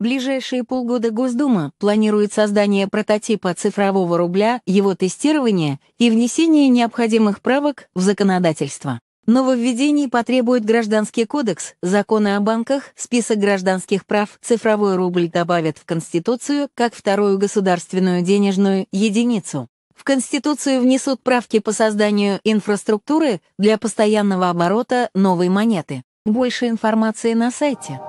В ближайшие полгода Госдума планирует создание прототипа цифрового рубля, его тестирование и внесение необходимых правок в законодательство. Нововведений потребует Гражданский кодекс, законы о банках, список гражданских прав, цифровой рубль добавят в Конституцию как вторую государственную денежную единицу. В Конституцию внесут правки по созданию инфраструктуры для постоянного оборота новой монеты. Больше информации на сайте.